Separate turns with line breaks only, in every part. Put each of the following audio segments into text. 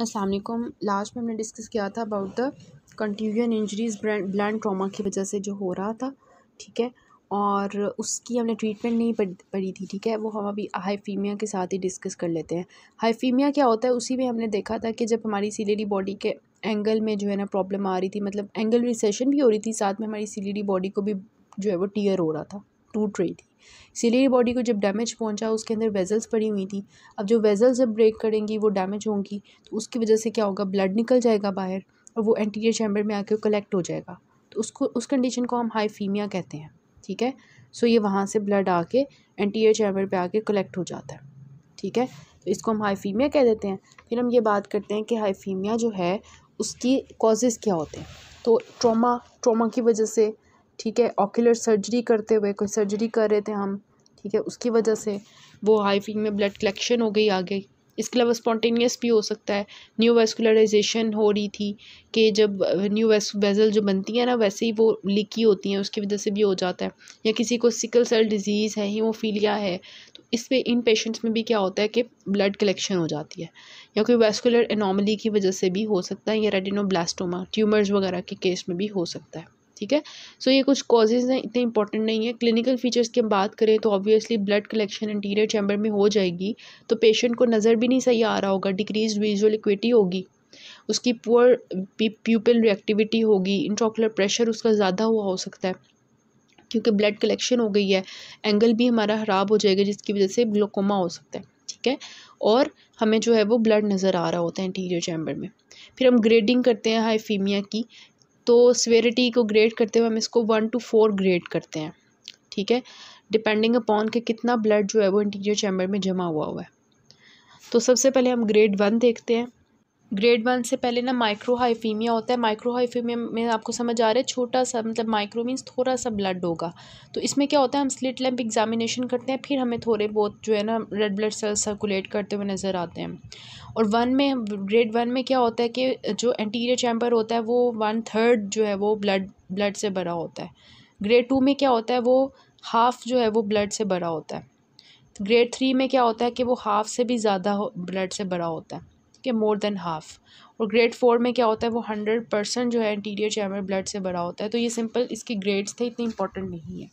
Aslam last में हमने discuss किया था about the contusion injuries blunt blunt trauma की वजह से जो हो रहा था ठीक है और उसकी हमने ट्रीटमेंट नहीं पड़ी थी ठीक है वो हम अभी हाईफीमिया के साथ ही डिस्कस कर लेते हैं हाइफीमिया क्या होता है उसी में हमने देखा था कि जब हमारी सीलेरी बॉडी के एंगल में जो है ना प्रॉब्लम आ रही थी मतलब एंगल रिसेशन भी हो रही थी साथ में हमारी सीलेरी बॉडी को भी जो है वो टीयर हो रहा था टूट रही थी सिलियरी बॉडी को जब डैमेज पहुंचा उसके अंदर वेजल्स पड़ी हुई थी अब जो वेजल्स जब ब्रेक करेंगी वो डैमेज होंगी तो उसकी वजह से क्या होगा ब्लड निकल जाएगा बाहर और वो एंटीरियर चैम्बर में आकर कलेक्ट हो जाएगा तो उसको उस कंडीशन को हम हाईफीमिया कहते हैं ठीक है सो ये वहाँ से ब्लड आके एंटीरियर चैम्बर पर आके कलेक्ट हो जाता है ठीक है तो इसको हम हाईफीमिया कह देते हैं फिर हम ये बात करते हैं कि हाईफीमिया जो है उसकी कॉजेज़ क्या होते हैं तो ट्रॉमा ट्रॉमा की वजह से ठीक है ऑक्यूलर सर्जरी करते हुए कोई सर्जरी कर रहे थे हम ठीक है उसकी वजह से वो हाई में ब्लड कलेक्शन हो गई आगे इसके अलावा स्पॉन्टेनियस भी हो सकता है न्यू वेस्कुलराइजेशन हो रही थी कि जब न्यू वेस वेजल जो बनती है ना वैसे ही वो लीकी होती हैं उसकी वजह से भी हो जाता है या किसी को सिकल सेल डिजीज़ है हीमोफीलिया है तो इस पर इन पेशेंट्स में भी क्या होता है कि ब्लड कलेक्शन हो जाती है या कोई वेस्कुलर एनॉमली की वजह से भी हो सकता है या रेडिनोब्लास्टोमा ट्यूमर्स वगैरह के केस में भी हो सकता है ठीक है सो so, ये कुछ कॉजेज़ हैं इतने इंपॉर्टेंट नहीं है क्लिनिकल फीचर्स की हम बात करें तो obviously blood collection interior chamber में हो जाएगी तो पेशेंट को नज़र भी नहीं सही आ रहा होगा डिक्रीज विजुअल इक्विटी होगी उसकी पुअर प्यूपल रिएक्टिविटी होगी इंट्रोकुलर प्रेशर उसका ज़्यादा हुआ हो सकता है क्योंकि ब्लड कलेक्शन हो गई है एंगल भी हमारा ख़राब हो जाएगा जिसकी वजह से ग्लोकोमा हो सकता है ठीक है और हमें जो है वो ब्लड नज़र आ रहा होता है इंटीरियर चैम्बर में फिर हम ग्रेडिंग करते हैं हाइफीमिया की तो सवेरिटी को ग्रेड करते हुए हम इसको वन टू फोर ग्रेड करते हैं ठीक है डिपेंडिंग अपॉन के कितना ब्लड जो है वो इंटीरियर चैम्बर में जमा हुआ हुआ है तो सबसे पहले हम ग्रेड वन देखते हैं ग्रेड वन से पहले ना माइक्रो हाइफीमिया होता है माइक्रो हाइफीमिया में आपको समझ आ रहा है छोटा सा मतलब माइक्रो मीन्स थोड़ा सा ब्लड होगा तो इसमें क्या होता है हम स्लिट लैम्प एग्जामिनेशन करते हैं फिर हमें थोड़े बहुत जो है ना रेड ब्लड सेल सर्कुलेट करते हुए नज़र आते हैं और वन में ग्रेड वन में क्या होता है कि जो एंटीरियर चैम्बर होता है वो वन थर्ड जो है वो ब्लड ब्लड से भरा होता है ग्रेड टू में क्या होता है वो हाफ़ जो है वो ब्लड से भरा होता है ग्रेड थ्री में क्या होता है कि वो हाफ़ से भी ज़्यादा ब्लड से भरा होता है के मोर देन हाफ़ और ग्रेड फोर में क्या होता है वो हंड्रेड परसेंट जो है इंटीरियर चैम्बर ब्लड से भरा होता है तो ये सिंपल इसके ग्रेड्स थे इतने इंपॉर्टेंट नहीं है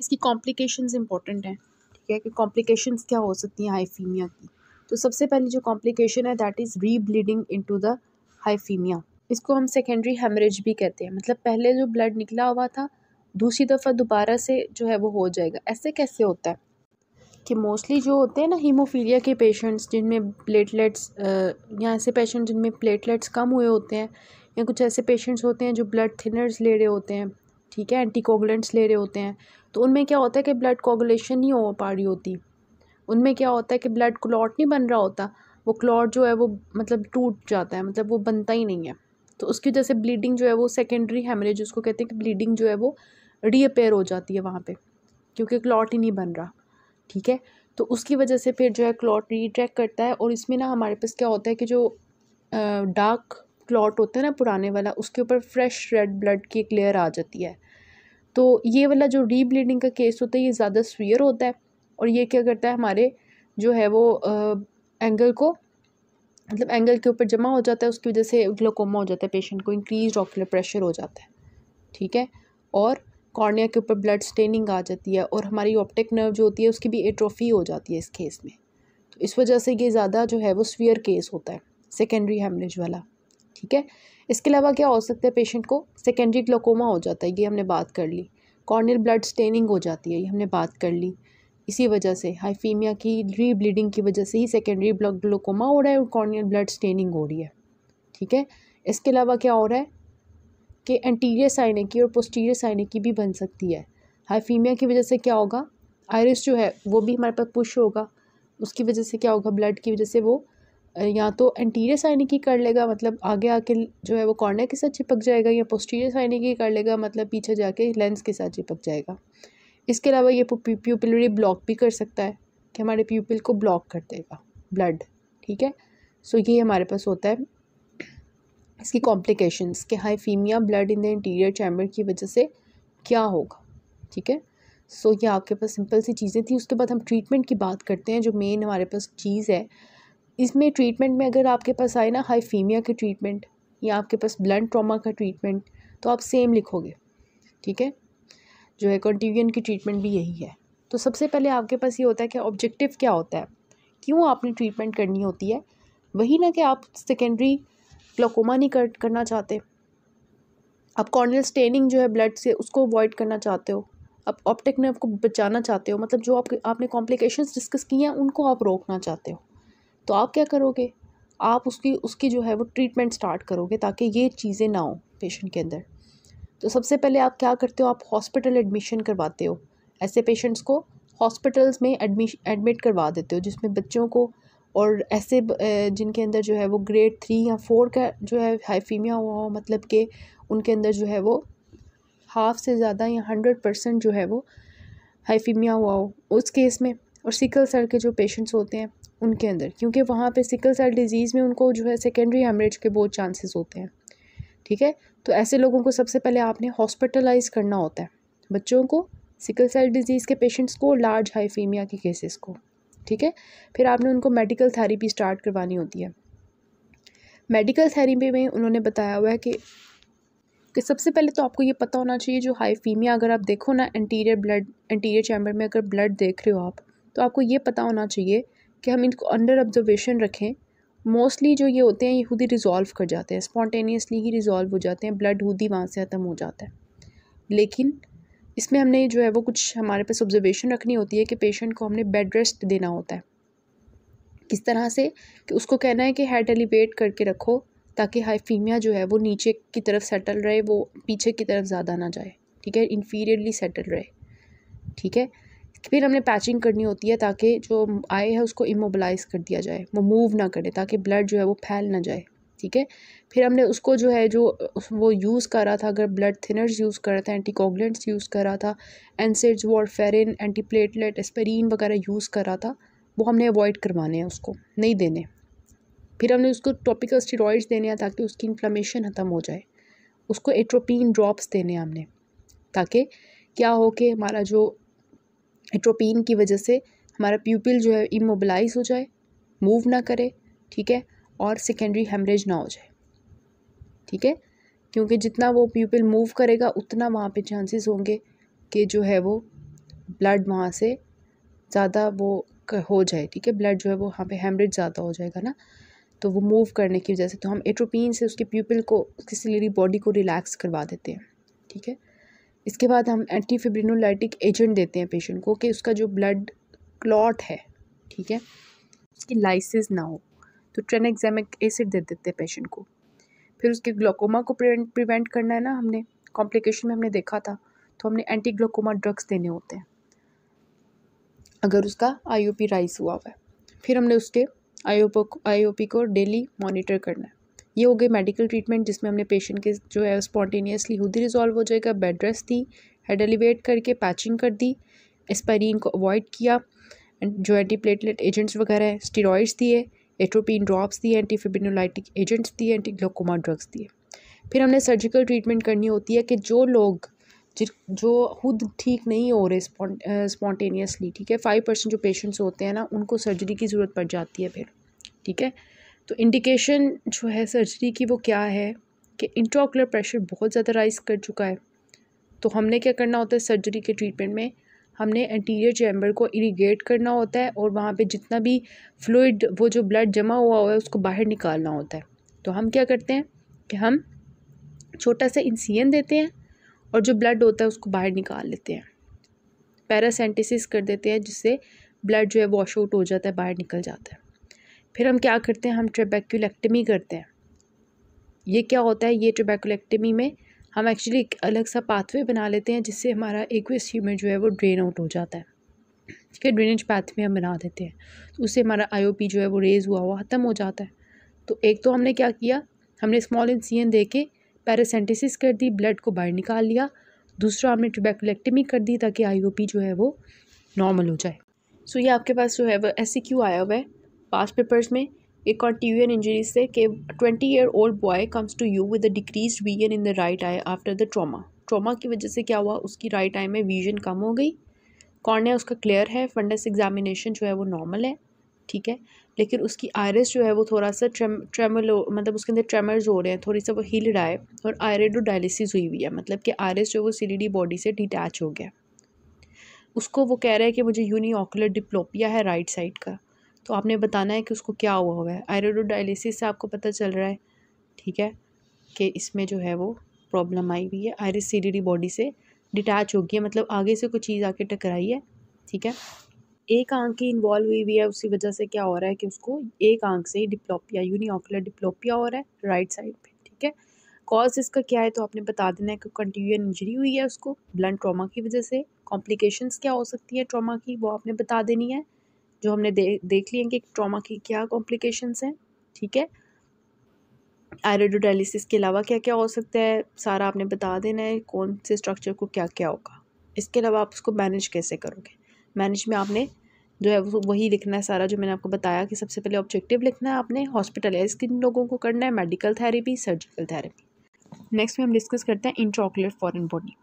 इसकी कॉम्प्लिकेशंस इंपॉर्टेंट हैं ठीक है कि कॉम्प्लिकेशंस क्या हो सकती हैं हाईफीमिया की तो सबसे पहली जो कॉम्प्लिकेशन है that is rebleeding to the hyphema इसको हम सेकेंडरी हेमरेज भी कहते हैं मतलब पहले जो ब्लड निकला हुआ था दूसरी दफ़ा दोबारा से जो है वो हो जाएगा ऐसे कैसे होता है कि मोस्टली जो होते हैं ना हीमोफीलिया के पेशेंट्स जिनमें प्लेटलेट्स या ऐसे पेशेंट जिनमें प्लेटलेट्स कम हुए होते हैं या कुछ ऐसे पेशेंट्स होते हैं जो ब्लड थिनर्स ले रहे होते हैं ठीक है एंटीकोगुलेंट्स ले रहे होते हैं तो उनमें क्या होता है कि ब्लड कोगुलेशन नहीं हो पा रही होती उनमें क्या होता है कि ब्लड क्लॉट नहीं बन रहा होता वो क्लॉट जो है वो मतलब टूट जाता है मतलब वो बनता ही नहीं है तो उसकी वजह से ब्लीडिंग जो है वो सेकेंडरी हेमरेज उसको कहते हैं कि ब्लीडिंग जो है वो रीअपेयर हो जाती है वहाँ पर क्योंकि क्लॉट ही नहीं बन रहा ठीक है तो उसकी वजह से फिर जो है क्लॉट रीट्रैक करता है और इसमें ना हमारे पास क्या होता है कि जो डार्क क्लॉट होता है ना पुराने वाला उसके ऊपर फ्रेश रेड ब्लड की एक लेयर आ जाती है तो ये वाला जो रीब्लीडिंग का केस होता है ये ज़्यादा स्वियर होता है और ये क्या करता है हमारे जो है वो आ, एंगल को मतलब एंगल के ऊपर जमा हो जाता है उसकी वजह से ग्लोकोमा हो जाता है पेशेंट को इंक्रीज ऑक्यूलर प्रेशर हो जाता है ठीक है और कॉर्निया के ऊपर ब्लड स्टेनिंग आ जाती है और हमारी ऑप्टिक नर्व जो होती है उसकी भी एट्रोफी हो जाती है इस केस में तो इस वजह से ये ज़्यादा जो है वो स्वीयर केस होता है सेकेंडरी हेमरेज वाला ठीक है इसके अलावा क्या हो सकता है पेशेंट को सेकेंडरी ग्लोकोमा हो जाता है ये हमने बात कर ली कॉर्नियल ब्लड स्टेनिंग हो जाती है ये हमने बात कर ली इसी वजह से हाइफीमिया की री ब्लीडिंग की वजह से ही सेकेंडरी ब्लड ग्लोकोमा हो रहा है और कॉर्नियल ब्लड स्टेनिंग हो रही है ठीक है इसके अलावा क्या हो रहा है के एंटीरियर साइने की और पोस्टीरियर साइने की भी बन सकती है हाइफीमिया की वजह से क्या होगा आयरस जो है वो भी हमारे पास पुश होगा उसकी वजह से क्या होगा ब्लड की वजह से वो या तो एंटीरियर साइने की कर लेगा मतलब आगे आके जो है वो कॉर्नर के साथ चिपक जाएगा या पोस्टीरियर साइने की कर लेगा मतलब पीछे जाके लेंस के साथ चिपक जाएगा इसके अलावा ये प्यूपिलरी ब्लॉक भी कर सकता है कि हमारे प्यूपिल को ब्लॉक कर देगा ब्लड ठीक है सो so, ये हमारे पास होता है इसकी कॉम्प्लिकेशंस के hyphema blood in the interior chamber की वजह से क्या होगा ठीक है सो ये आपके पास सिंपल सी चीज़ें थी उसके बाद हम ट्रीटमेंट की बात करते हैं जो मेन हमारे पास चीज़ है इसमें ट्रीटमेंट में अगर आपके पास आए ना हाइफीमिया के ट्रीटमेंट या आपके पास ब्लड ट्रामा का ट्रीटमेंट तो आप सेम लिखोगे ठीक है जो है कॉन्टिवियन की ट्रीटमेंट भी यही है तो सबसे पहले आपके पास ये होता है कि ऑब्जेक्टिव क्या होता है क्यों आपने ट्रीटमेंट करनी होती है वही ना कि आप सेकेंडरी ग्लोकोमा नहीं कर, करना चाहते आप कॉर्नियल स्टेनिंग जो है ब्लड से उसको अवॉइड करना चाहते हो आप ऑप्टिक नर्व को बचाना चाहते हो मतलब जो आप आपने कॉम्प्लिकेशंस डिस्कस किए हैं उनको आप रोकना चाहते हो तो आप क्या करोगे आप उसकी उसकी जो है वो ट्रीटमेंट स्टार्ट करोगे ताकि ये चीज़ें ना हो पेशेंट के अंदर तो सबसे पहले आप क्या करते हो आप हॉस्पिटल एडमिशन करवाते हो ऐसे पेशेंट्स को हॉस्पिटल्स में एडमिट करवा देते हो जिसमें बच्चों को और ऐसे जिनके अंदर जो है वो ग्रेड थ्री या फोर का जो है हाइफीमिया हुआ हो मतलब कि उनके अंदर जो है वो हाफ़ से ज़्यादा या हंड्रेड परसेंट जो है वो हाइफीमिया हुआ हो उस केस में और सिकल सेल के जो पेशेंट्स होते हैं उनके अंदर क्योंकि वहाँ पे सिकल सेल डिजीज़ में उनको जो है सेकेंडरी हेमरेज के बहुत चांसेस होते हैं ठीक है तो ऐसे लोगों को सबसे पहले आपने हॉस्पिटलाइज करना होता है बच्चों को सिकल सेल डिजीज़ के पेशेंट्स को लार्ज हाइफीमिया के केसेस को ठीक है फिर आपने उनको मेडिकल थेरेपी स्टार्ट करवानी होती है मेडिकल थेरेपी में उन्होंने बताया हुआ है कि कि सबसे पहले तो आपको ये पता होना चाहिए जो फीमिया अगर आप देखो ना इंटीरियर ब्लड इंटीरियर चैम्बर में अगर ब्लड देख रहे हो आप तो आपको ये पता होना चाहिए कि हम इनको अंडर ऑब्जर्वेशन रखें मोस्टली जो ये होते हैं ये खुद ही रिजॉल्व कर जाते हैं स्पॉन्टेनियसली ही रिजॉल्व हो जाते हैं ब्लड खुद ही वहाँ से ख़त्म हो जाता है लेकिन इसमें हमने जो है वो कुछ हमारे पास ऑब्जर्वेशन रखनी होती है कि पेशेंट को हमने बेड रेस्ट देना होता है किस तरह से कि उसको कहना है कि हेड एलिवेट करके रखो ताकि हाइफीमिया जो है वो नीचे की तरफ सेटल रहे वो पीछे की तरफ ज़्यादा ना जाए ठीक है इन्फीरियरली सेटल रहे ठीक है फिर हमने पैचिंग करनी होती है ताकि जो आए है उसको इमोबलाइज कर दिया जाए वो मूव ना करे ताकि ब्लड जो है वो फैल ना जाए ठीक है फिर हमने उसको जो है जो वो यूज़ कर रहा था अगर ब्लड थिनर्स यूज़ कर रहा था एंटीकोगलेंट्स यूज़ कर रहा था एनसेड्स वॉरफेरिन एंटीप्लेटलेट एस्पेरिन वगैरह यूज़ कर रहा था वो हमने अवॉइड करवाने हैं उसको नहीं देने फिर हमने उसको टॉपिकल स्टेरॉइड्स देने हैं ताकि उसकी इन्फ्लामेशन ख़त्म हो जाए उसको एट्रोपिन ड्रॉप्स देने हैं हमने ताकि क्या हो कि हमारा जो एट्रोपिन की वजह से हमारा प्यूपिल जो है इमोबलाइज हो जाए मूव ना करे ठीक है और सेकेंडरी हेमरेज ना हो जाए ठीक है क्योंकि जितना वो पीपल मूव करेगा उतना वहाँ पे चांसेस होंगे कि जो है वो ब्लड वहाँ से ज़्यादा वो हो जाए ठीक है ब्लड जो है वो वहाँ पे हेमरेज ज़्यादा हो जाएगा ना तो वो मूव करने की वजह से तो हम एट्रोपिन से उसके प्यूपिल को उसकी सिलेरी बॉडी को रिलैक्स करवा देते हैं ठीक है इसके बाद हम एंटी फिब्रिनोलाइटिक एजेंट देते हैं पेशेंट को कि उसका जो ब्लड क्लॉट है ठीक है उसकी लाइसिस ना हो तो ट्रेनेक्जेमिक एसिड दे देते हैं पेशेंट को फिर उसके ग्लोकोमा को प्रिवेंट करना है ना हमने कॉम्प्लिकेशन में हमने देखा था तो हमने एंटी ग्लोकोमा ड्रग्स देने होते हैं अगर उसका आईओपी राइज हुआ हुआ है फिर हमने उसके ओ आईओपी को डेली मॉनिटर करना है ये हो गई मेडिकल ट्रीटमेंट जिसमें हमने पेशेंट के जो है स्पॉन्टेनियसली खुद ही रिजॉल्व हो जाएगा बेड रेस्ट दी हेड एलिवेट करके पैचिंग कर दी एस्पायरिन को अवॉइड किया एंड जो एंटीप्लेटलेट एजेंट्स वगैरह स्टीरोइड्स स्टीरॉइड्स दिए एट्रोपिन ड्रॉप्स दिए एंटी एजेंट्स दिए एंटी ग्लोकोमा ड्रग्स दिए फिर हमने सर्जिकल ट्रीटमेंट करनी होती है कि जो लोग जो खुद ठीक नहीं हो रहे स्पॉन्टेनियसली ठीक है फाइव परसेंट जो पेशेंट्स होते हैं ना उनको सर्जरी की ज़रूरत पड़ जाती है फिर ठीक है तो इंडिकेशन जो है सर्जरी की वो क्या है कि इंट्रोकुलर प्रेशर बहुत ज़्यादा राइज कर चुका है तो हमने क्या करना होता है सर्जरी के ट्रीटमेंट में हमने एंटीरियर चैम्बर को इरीगेट करना होता है और वहाँ पे जितना भी फ्लूड वो जो ब्लड जमा हुआ हुआ है उसको बाहर निकालना होता है तो हम क्या करते हैं कि हम छोटा सा इंसियन देते हैं और जो ब्लड होता है उसको बाहर निकाल लेते हैं पैरासेंटिसिस कर देते हैं जिससे ब्लड जो है वॉश आउट हो जाता है बाहर निकल जाता है फिर हम क्या करते हैं हम ट्रेबेक्यूलेक्टमी करते हैं ये क्या होता है ये ट्रेबेक्यूलेक्टमी में हम एक्चुअली एक अलग सा पाथवे बना लेते हैं जिससे हमारा एक्वेस ह्यूमन जो है वो ड्रेन आउट हो जाता है ठीक है ड्रेनेज पाथ में हम बना देते हैं तो उससे हमारा आईओपी जो है वो रेज़ हुआ हुआ ख़त्म हो जाता है तो एक तो हमने क्या किया हमने स्मॉल इंसियन दे के पैरासेंटिसिस कर दी ब्लड को बाहर निकाल लिया दूसरा हमने ट्यूबैकोलेक्टमी कर दी ताकि आई जो है वो नॉर्मल हो जाए सो so, ये आपके पास जो है वो एस e आया हुआ है पास पेपर्स में एक वी एन इंजरी से कि twenty year old boy comes to you with a decrease vision in the right eye after the trauma trauma की वजह से क्या हुआ उसकी राइट आई में विजन कम हो गई कॉर्निया उसका क्लियर है फंडस एग्जामिनेशन जो है वो नॉर्मल है ठीक है लेकिन उसकी आयरस जो है वो थोड़ा सा ट्रेम ट्रेमलो मतलब उसके अंदर ट्रेमर्स हो रहे हैं थोड़ी सा वो हिल रहा है और आयरेडो डायलिसिस हुई हुई है मतलब कि आयरस जो है वो सीरीडी बॉडी से डिटैच हो गया उसको वो कह रहा है कि मुझे यूनी ऑकुलर डिप्लोपिया है राइट साइड का तो आपने बताना है कि उसको क्या हुआ हुआ है आयरोडोडायलिसिस से आपको पता चल रहा है ठीक है कि इसमें जो है वो प्रॉब्लम आई हुई है आयरिस सीडीडी बॉडी से डिटैच हो गई है मतलब आगे से कोई चीज़ आके टकराई है ठीक है एक आंख ही इन्वॉल्व हुई हुई है उसी वजह से क्या हो रहा है कि उसको एक आंख से ही डिप्लोपिया ऑकुलर डिप्लोपिया हो रहा है राइट साइड पे ठीक है कॉज इसका क्या है तो आपने बता देना है कि कंटिन्यून इंजरी हुई है उसको ब्लड ट्रामा की वजह से कॉम्प्लिकेशंस क्या हो सकती है ट्रामा की वो आपने बता देनी है जो हमने दे, देख लिए कि ट्रॉमा की क्या कॉम्प्लिकेशंस हैं ठीक है आयरोडोडालिसिस के अलावा क्या क्या हो सकता है सारा आपने बता देना है कौन से स्ट्रक्चर को क्या क्या होगा इसके अलावा आप उसको मैनेज कैसे करोगे मैनेज में आपने जो है वो वही लिखना है सारा जो मैंने आपको बताया कि सबसे पहले ऑब्जेक्टिव लिखना है आपने हॉस्पिटलाइज किन लोगों को करना है medical therapy surgical therapy next में हम डिस्कस करते हैं इंट्रोकुलर फॉरन बॉडी